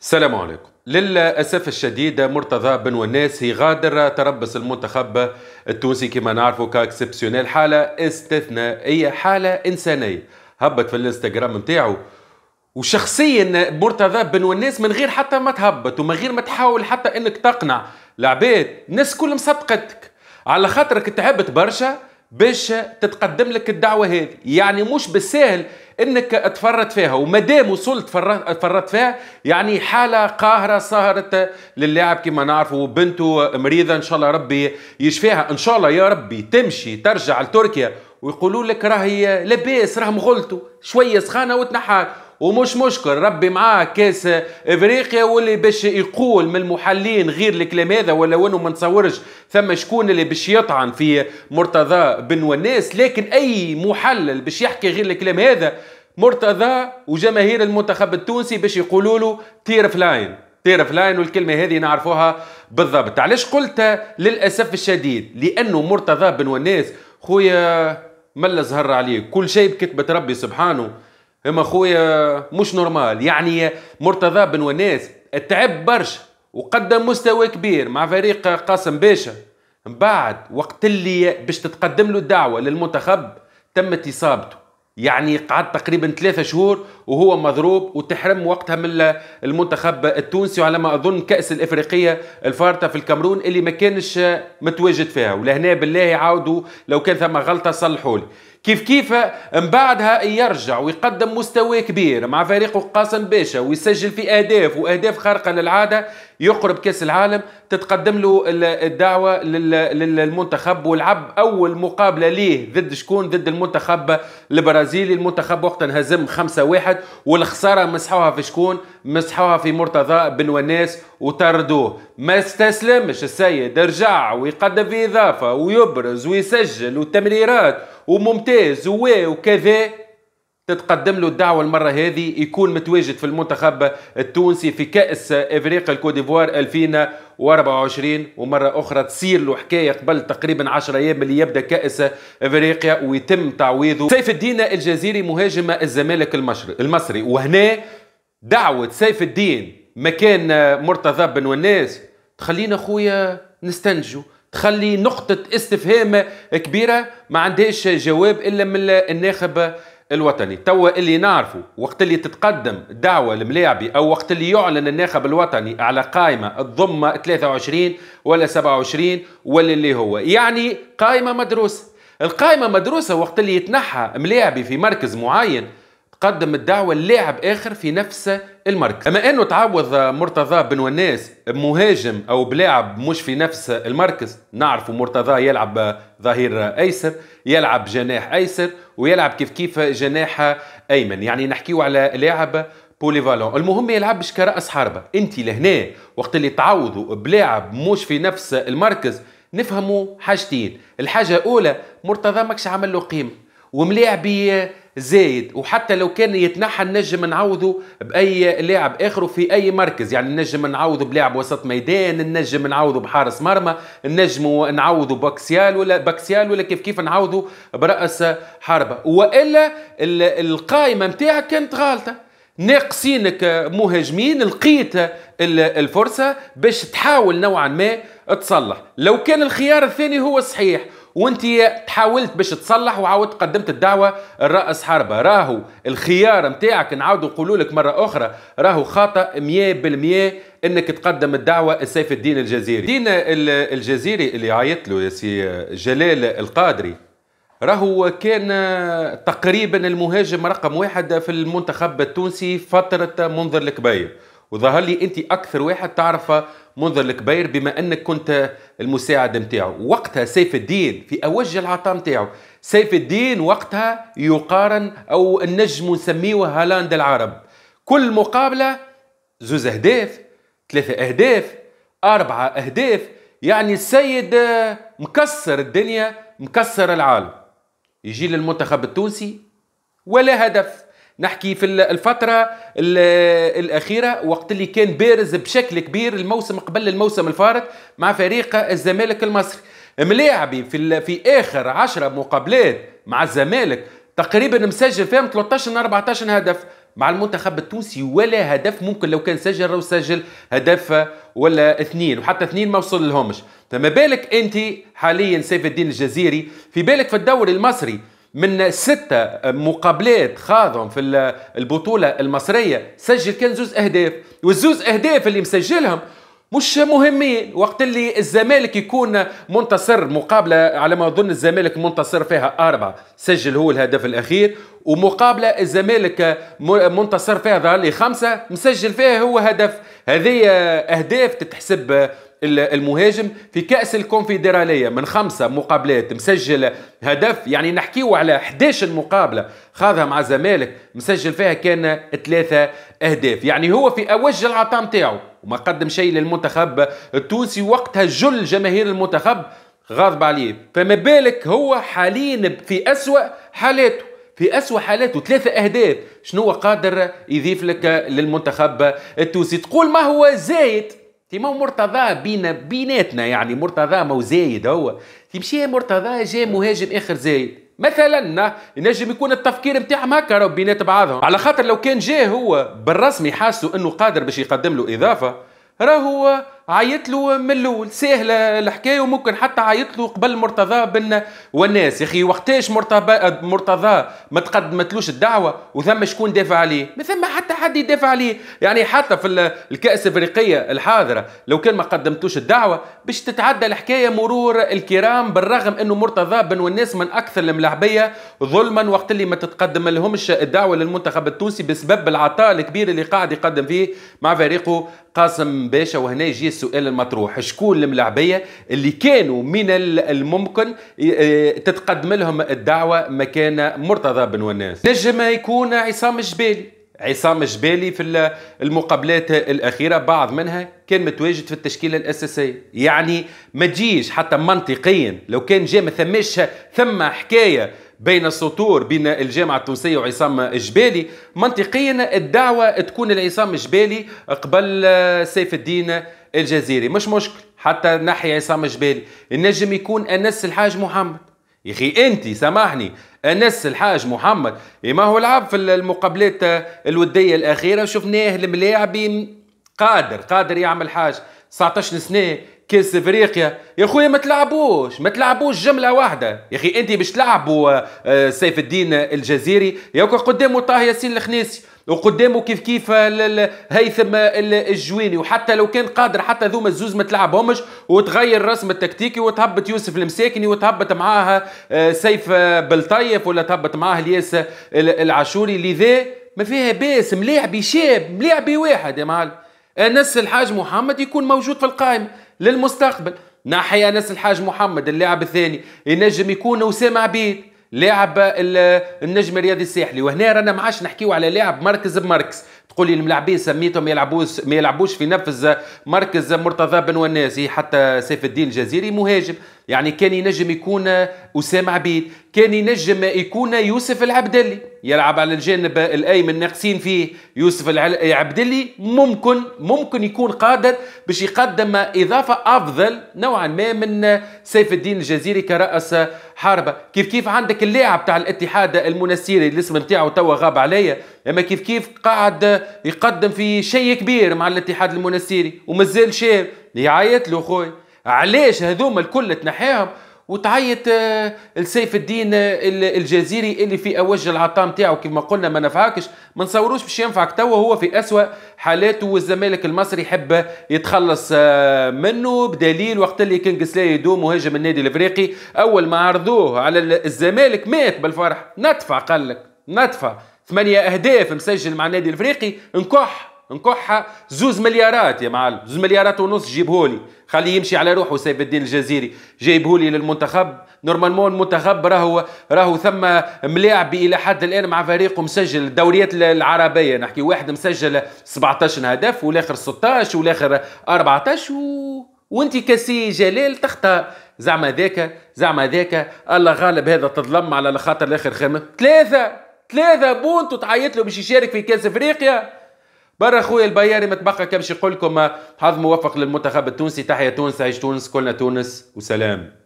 السلام عليكم للأسف الشديد مرتضى بن وناس يغادر تربص المنتخب التونسي كما نعرفه كاكسبسيونيل حالة استثنائية حالة إنسانية هبط في الانستغرام نتاعو وشخصيا مرتضى بن وناس من غير حتى ما تهبط ومن غير ما تحاول حتى انك تقنع العباد الناس كل مصدقتك على خاطرك تعبت برشا باش تتقدم لك الدعوه هذه يعني مش بالسهل انك تفرط فيها وما دام وصلت تفرط فيها يعني حاله قاهره صارت للاعب كما نعرفوا بنته مريضه ان شاء الله ربي يشفيها ان شاء الله يا ربي تمشي ترجع لتركيا ويقولوا لك راهي لاباس راهم غلطوا شويه سخانه وتنحار ومش مشكل ربي معاه كاس افريقيا واللي باش يقول من المحللين غير الكلام هذا ولا وانه ما نصورش ثم شكون اللي باش يطعن في مرتضى بن وناس لكن اي محلل باش يحكي غير الكلام هذا مرتضى وجماهير المنتخب التونسي باش يقولوا له تير فلاين تير فلاين والكلمه هذه نعرفوها بالضبط علاش قلت للاسف الشديد لانه مرتضى بن وناس خويا ملا الزهر عليه كل شيء بكتبه ربي سبحانه اما خويا مش نورمال يعني مرتضى بن وناس تعب برشا وقدم مستوى كبير مع فريق قاسم باشا من بعد وقت اللي باش تتقدم له الدعوه للمنتخب تمت اصابته يعني قعد تقريبا ثلاثة شهور وهو مضروب وتحرم وقتها من المنتخب التونسي وعلى ما أظن كأس الإفريقية الفارطة في الكاميرون اللي ما كانش متواجد فيها ولهنا بالله يعاودوا لو كان ثم غلطة صلحوا لي كيف كيف من بعدها يرجع ويقدم مستوى كبير مع فريقه قاسم باشا ويسجل في أهداف وأهداف خارقة للعادة يقرب كاس العالم تتقدم له الدعوه للمنتخب ولعب اول مقابله ليه ضد شكون ضد المنتخب البرازيلي المنتخب وقتها انهزم 5-1 والخساره مسحوها في شكون مسحوها في مرتضى بن وناس وطردوه ما استسلمش السيد رجع ويقدم في اضافه ويبرز ويسجل وتمريرات وممتاز وكذا تتقدم له الدعوة المرة هذه يكون متواجد في المنتخب التونسي في كأس إفريقيا الكوديفوار 2024 ومرة أخرى تصير له حكاية قبل تقريبا 10 أيام اللي يبدأ كأس إفريقيا ويتم تعويضه سيف الدين الجزيري مهاجم الزمالك المصري وهنا دعوة سيف الدين مكان مرتضى بن والناس تخلينا خويا نستنجو تخلي نقطة استفهام كبيرة ما عندهاش جواب إلا من الناخب الوطني توا اللي نعرفه وقت اللي تتقدم دعوة الملاعبي أو وقت اللي يعلن الناخب الوطني على قائمة تضم 23 ولا 27 ولا اللي هو يعني قائمة مدروسة القائمة مدروسة وقت اللي يتنحى ملاعبي في مركز معين قدم الدعوة للاعب آخر في نفس المركز أما أنه تعوض مرتضى بن وناس بمهاجم أو بلاعب مش في نفس المركز نعرف مرتضى يلعب ظهير أيسر يلعب جناح أيسر ويلعب كيف كيف جناح أيمن يعني نحكيو على لاعب بوليفالون المهم ما يلعبش كرأس حربة انت لهنا وقت اللي تعوضوا بلاعب مش في نفس المركز نفهموا حاجتين الحاجة الأولى مرتضى ماكش عمل له قيمة وملاعبي زايد وحتى لو كان يتنحى نجم نعوضه باي لاعب اخر في اي مركز يعني نجم نعوضه بلاعب وسط ميدان نجم نعوضه بحارس مرمى النجم نعوضه باكسيال ولا باكسيال ولا كيف كيف نعوضه براس حربه والا القائمه نتاعك كانت غالطه ناقصينك مهاجمين لقيت الفرصه باش تحاول نوعا ما تصلح لو كان الخيار الثاني هو الصحيح وانت تحاولت باش تصلح وعاودت قدمت الدعوه لراس حربه راهو الخيار نتاعك نعاودوا نقولوا لك مره اخرى راهو خاطئ 100% انك تقدم الدعوه السيف الدين الجزيري الدين الجزيري اللي عيط له يا سي جلال القادري راهو كان تقريبا المهاجم رقم واحد في المنتخب التونسي فتره منذر الكبير وظهر لي انت اكثر واحد تعرفه منذر الكبير بما انك كنت المساعد نتاعو وقتها سيف الدين في اوج العطاء نتاعو سيف الدين وقتها يقارن او النجم نسميه هالاند العرب كل مقابله زوز اهداف ثلاثه اهداف اربعه اهداف يعني السيد مكسر الدنيا مكسر العالم يجي للمنتخب التونسي ولا هدف نحكي في الفترة الأخيرة وقت اللي كان بارز بشكل كبير الموسم قبل الموسم الفارط مع فريق الزمالك المصري ملاعبي في, في آخر 10 مقابلات مع الزمالك تقريبا مسجل فيهم 13 14 هدف مع المنتخب التونسي ولا هدف ممكن لو كان سجل او سجل هدف ولا اثنين وحتى اثنين ما وصل لهمش فما بالك انت حاليا سيف الدين الجزيري في بالك في الدوري المصري من ستة مقابلات خاضهم في البطولة المصرية سجل كان زوز أهداف والزوز أهداف اللي مسجلهم مش مهمين وقت اللي الزمالك يكون منتصر مقابلة على ما أظن الزمالك منتصر فيها أربعة سجل هو الهدف الأخير ومقابلة الزمالك منتصر فيها ظهر لي خمسة مسجل فيها هو هدف هذه أهداف تتحسب المهاجم في كأس الكونفدرالية من خمسة مقابلات مسجل هدف يعني نحكيو على 11 مقابلة خاضها مع الزمالك مسجل فيها كان ثلاثة أهداف يعني هو في أوج العطاء نتاعو وما قدم شيء للمنتخب التونسي وقتها جل جماهير المنتخب غاضب عليه فما بالك هو حاليا في أسوأ حالاته في أسوأ حالاته ثلاثة أهداف شنو قادر يضيف لك للمنتخب التونسي تقول ما هو زايد تيما مرتضى بينا بيناتنا يعني مرتضى مو زايد هو تيمشي مرتضى جا مهاجم اخر زايد مثلا ينجم يكون التفكير نتاعهم هكا راهو بينات بعضهم على خاطر لو كان جاه هو بالرسمي حاسه انه قادر باش يقدم له اضافه راهو عيط له من الاول سهله الحكايه وممكن حتى عيط له قبل مرتضى بن والناس يا اخي وقتاش مرتضى مرتضى ما تقدمتلوش الدعوه وثم شكون دافع عليه ما ثم حتى حد يدافع عليه يعني حتى في الكاس الافريقيه الحاضره لو كان ما قدمتوش الدعوه باش تتعدى الحكايه مرور الكرام بالرغم انه مرتضى بن والناس من اكثر الملاعبيه ظلما وقت اللي ما تتقدم لهمش الدعوه للمنتخب التونسي بسبب العطاء الكبير اللي قاعد يقدم فيه مع فريقه قاسم باشا وهنا يجي السؤال المطروح شكون الملاعبيه اللي كانوا من الممكن آه، تتقدم لهم الدعوه مكان مرتضى بن وناس نجم يكون عصام الجبالي عصام الجبالي في المقابلات الأخيرة بعض منها كان متواجد في التشكيلة الأساسية يعني ما تجيش حتى منطقيا لو كان جاء ما ثماش ثم حكاية بين السطور بين الجامعة التونسية وعصام جبالي منطقيا الدعوة تكون لعصام جبالي قبل آه، سيف الدين الجزيري مش مشكل حتى ناحية عصام جبالي النجم يكون أنس الحاج محمد يا اخي انت سامحني انس الحاج محمد إيه، ما هو لعب في المقابلات آه، الوديه الاخيره وشفناه الملاعب قادر قادر يعمل حاجه 19 سنه كاس افريقيا يا خويا ما تلعبوش ما تلعبوش جمله واحده يا اخي انت باش تلعبوا آه، سيف الدين الجزيري يا قدامه طه ياسين الخنيسي وقدامه كيف كيف هيثم الجويني وحتى لو كان قادر حتى ذوما الزوز ما تلعبهمش وتغير الرسم التكتيكي وتهبط يوسف المساكني وتهبط معاها آه، سيف بلطيف ولا تهبط معاها الياس العاشوري لذا ما فيها باس ملاعبي شاب ملاعبي واحد يا معلم انس الحاج محمد يكون موجود في القائمه للمستقبل ناحيه انس الحاج محمد اللاعب الثاني ينجم يكون اسامه عبيد لاعب النجم الرياضي الساحلي وهنا رانا ما عادش نحكيو على لاعب مركز بمركز تقول لي الملاعبين سميتهم يلعبوش ما يلعبوش في نفس مركز مرتضى بن وناسي حتى سيف الدين الجزيري مهاجم يعني كان ينجم يكون أسامة عبيد كان ينجم يكون يوسف العبدلي يلعب على الجانب الأيمن ناقصين فيه يوسف العبدلي ممكن ممكن يكون قادر باش يقدم إضافة أفضل نوعا ما من سيف الدين الجزيري كرأس حربة كيف كيف عندك اللاعب تاع الاتحاد المنسيري الاسم نتاعو توا غاب عليا اما كيف كيف قاعد يقدم في شيء كبير مع الاتحاد المنسيري ومازال شاب يعيط له خويا علاش هذوما الكل تنحيهم وتعيط آه، لسيف الدين آه، الجزيري اللي في اوج العطاء نتاعو كيما قلنا ما نفعكش ما نصوروش باش ينفعك توا هو في اسوا حالاته والزمالك المصري يحب يتخلص آه، منه بدليل وقت اللي كان قسلاي يدوم وهاجم النادي الافريقي اول ما عرضوه على الزمالك مات بالفرح ندفع قال لك ندفع ثمانية اهداف مسجل مع النادي الافريقي نكح نكحها زوز مليارات يا معلم زوز مليارات ونص جيبهولي خليه يمشي على روحه سيف الدين الجزيري جايبهولي للمنتخب نورمالمون المنتخب راهو راهو ثم ملاعبي الى حد الان مع فريقه مسجل الدوريات العربيه نحكي واحد مسجل 17 هدف والاخر 16 والاخر 14 و... وانت كسي جلال تختار زعما ذاك زعما ذاك الله غالب هذا تظلم على خاطر الاخر خمه ثلاثه ثلاثه بونتو تعيط له باش يشارك في كاس افريقيا برا خويا البياري متبقى كمش يقول لكم حظ موفق للمنتخب التونسي تحيا تونس عيش تونس كلنا تونس وسلام